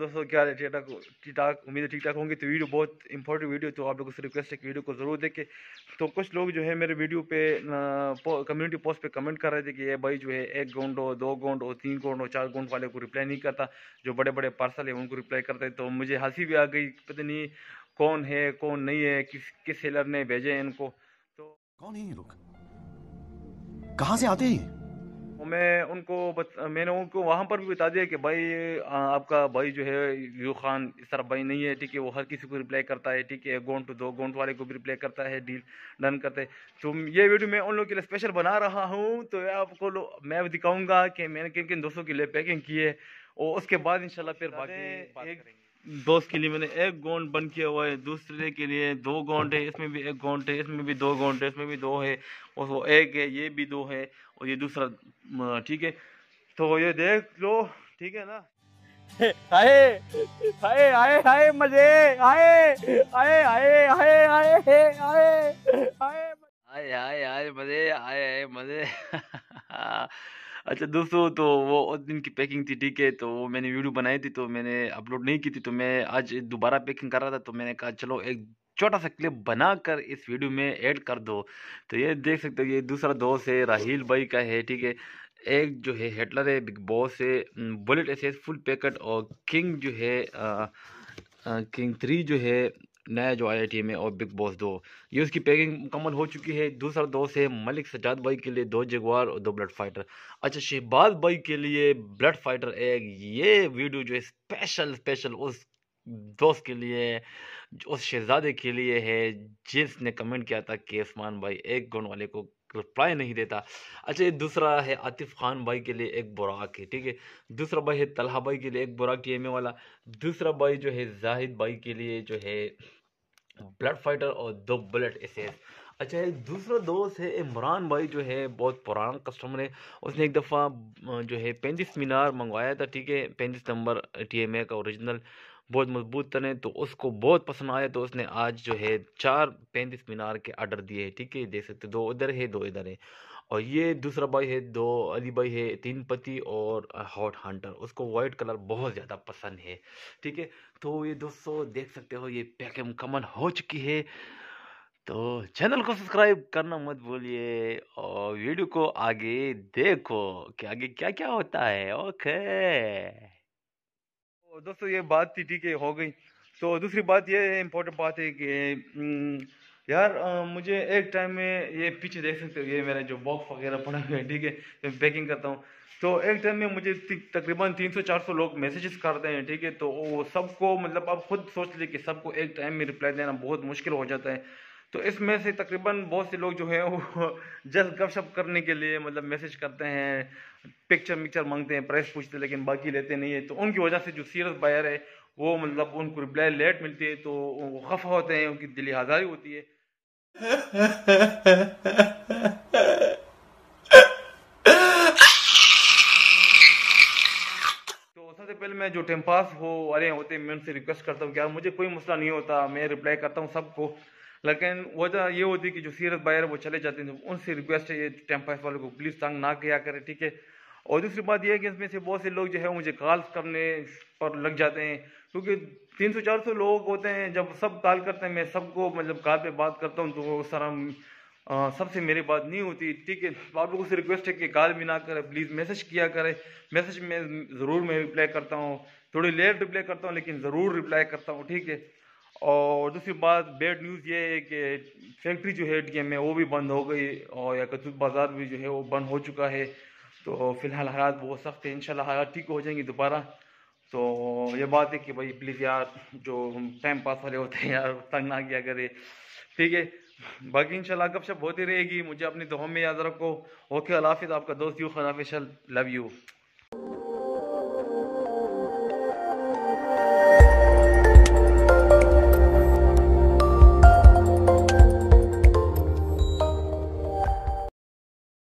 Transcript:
दोस्तों क्या है ठीक ठाक ठीक ठाक उम्मीद ठीक ठाक होंगी तो वीडियो बहुत इंपॉर्टेंट वीडियो तो आप लोगों से रिक्वेस्ट है कि वीडियो को ज़रूर देखें तो कुछ लोग जो है मेरे वीडियो पे कम्युनिटी पोस्ट पे कमेंट कर रहे थे कि ये भाई जो है एक गोंड हो दो गोंड हो तीन गोंड हो चार गोंड वाले को रिप्लाई नहीं करता जो बड़े बड़े पार्सल है उनको रिप्लाई करते तो मुझे हंसी भी आ गई पता नहीं कौन है कौन नहीं है किस किस सेलर ने भेजे हैं इनको तो कौन है कहाँ से आते हैं तो मैं उनको बत, मैंने उनको वहाँ पर भी बता दिया कि भाई आपका भाई जो है यू खान इस तरह भाई नहीं है ठीक है वो हर किसी को रिप्लाई करता है ठीक है गोंट दो गोंट वाले को भी रिप्लाई करता है डील डन करता है तो ये वीडियो मैं उन लोगों के लिए स्पेशल बना रहा हूँ तो आपको मैं दिखाऊँगा कि मैंने किन किन दोस्तों के लिए पैकिंग की है और उसके बाद शाला फिर बाकी एक दोस्त के लिए मैंने एक गोंड बन किया हुआ है दूसरे के लिए दो गोंड है इसमें भी एक गोंड है इसमें भी दो गोंड है इसमें भी दो है और वो एक है ये भी दो है और ये दूसरा ठीक है तो ये देख लो ठीक है ना आए आए आए आए मजे आए आए आए आए आए आए आए आए आए आए मजे आए आए मजे अच्छा दोस्तों तो वो उस दिन की पैकिंग थी ठीक है तो वो मैंने वीडियो बनाई थी तो मैंने अपलोड नहीं की थी तो मैं आज दोबारा पैकिंग कर रहा था तो मैंने कहा चलो एक छोटा सा क्लिप बनाकर इस वीडियो में ऐड कर दो तो ये देख सकते हो ये दूसरा दोस्त है राहील भाई का है ठीक है एक जो है हिटलर है बिग बॉस है बुलेट एस फुल पैकेट और किंग जो है आ, आ, किंग थ्री जो है नया जो आया टीम में और बिग बॉस दो ये उसकी पैकिंग मुकम्मल हो चुकी है दूसरा दोस्त है मलिक सजाद भाई के लिए दो जगवार और दो ब्लड फाइटर अच्छा शहबाज भाई के लिए ब्लड फाइटर एक ये वीडियो जो है स्पेशल स्पेशल उस दोस्त के लिए उस शहजादे के लिए है जिसने कमेंट किया था कि उस्मान भाई एक गुण वाले को रिप्लाई नहीं देता अच्छा ये दूसरा है आतिफ खान भाई के लिए एक बुराक है ठीक है दूसरा भाई है तलहा भाई के लिए एक बुराक ए वाला दूसरा भाई जो है जाहिद भाई के लिए जो है ब्लड हाँ। फाइटर और दो बुलेट एसेस अच्छा एक दूसरा दोस्त है इमरान भाई जो है बहुत पुराना कस्टमर है उसने एक दफ़ा जो है पैंतीस मीनार मंगवाया था ठीक है पैंतीस नंबर टी एम ए का ओरिजिनल बहुत मजबूत तन है तो उसको बहुत पसंद आया तो उसने आज जो है चार पैंतीस मीनार के आर्डर दिए ठीक है देख सकते दो इधर है दो इधर है और ये दूसरा भाई है दो अली भाई है तीन पति और हॉट हंटर उसको वाइट कलर बहुत ज़्यादा पसंद है ठीक है तो ये दोस्तों देख सकते हो ये पैक मुकम्मल हो चुकी है तो चैनल को सब्सक्राइब करना मत भूलिए और वीडियो को आगे देखो कि आगे क्या क्या होता है ओके तो दोस्तों ये बात थी ठीक है हो गई तो दूसरी बात ये इम्पोर्टेंट बात है कि हम्म, यार आ, मुझे एक टाइम में ये पीछे देख सकते हो ये मेरा जो बॉक्स वगैरह पड़ा हुआ है ठीक है मैं पैकिंग करता हूँ तो एक टाइम में मुझे तकरीबन 300-400 लोग मैसेजेस करते हैं ठीक है तो वो सबको मतलब आप खुद सोच ले कि सबको एक टाइम में रिप्लाई देना बहुत मुश्किल हो जाता है तो इसमें से तकरीबन बहुत से लोग जो है वो जस्ट गपशप करने के लिए मतलब मैसेज करते हैं पिक्चर मिक्चर मांगते हैं प्राइस पूछते हैं लेकिन बाकी लेते नहीं है तो उनकी वजह से जो सीरियस बायर है वो मतलब उनको रिप्लाई लेट मिलती है तो वो खफा होते हैं उनकी दिली आज़ारी होती है तो सबसे पहले मैं जो टाइम पास हो अरे होते मैं उनसे रिक्वेस्ट करता हूँ कि यार मुझे कोई मसला नहीं होता मैं रिप्लाई करता हूँ सबको लेकिन वजह ये होती है कि जो सीरत बायर वो चले जाते हैं तो उनसे रिक्वेस्ट है ये टाइम पास वालों को प्लीज़ तंग ना किया करें ठीक है और दूसरी बात यह है कि इसमें से बहुत से लोग जो है मुझे कॉल करने पर लग जाते हैं क्योंकि तीन सौ चार सौ लोग होते हैं जब सब कॉल करते हैं मैं सबको मतलब कॉल पे बात करता हूँ तो उस तरह सबसे मेरी बात नहीं होती ठीक है आप लोगों से रिक्वेस्ट है कि कॉल भी ना करें प्लीज़ मैसेज किया करें मैसेज में ज़रूर मैं रिप्लाई करता हूँ थोड़ी लेट रिप्लाई करता हूँ लेकिन ज़रूर रिप्लाई करता हूँ ठीक है और दूसरी बात बेड न्यूज़ ये है कि फैक्ट्री जो है डी में वो भी बंद हो गई और या कतुब बाज़ार भी जो है वो बंद हो चुका है तो फ़िलहाल हालात बहुत सख्त हैं इन हालात ठीक हो जाएंगे दोबारा तो ये बात है कि भाई प्लीज़ यार जो टाइम पास वाले होते हैं यार तंग ना किया करे ठीक है बाकी इंशाल्लाह गपशप होती रहेगी मुझे अपनी दोहों में याद रखो ओके अलाफिज़ आपका दोस्त यू खराफिशल लव यू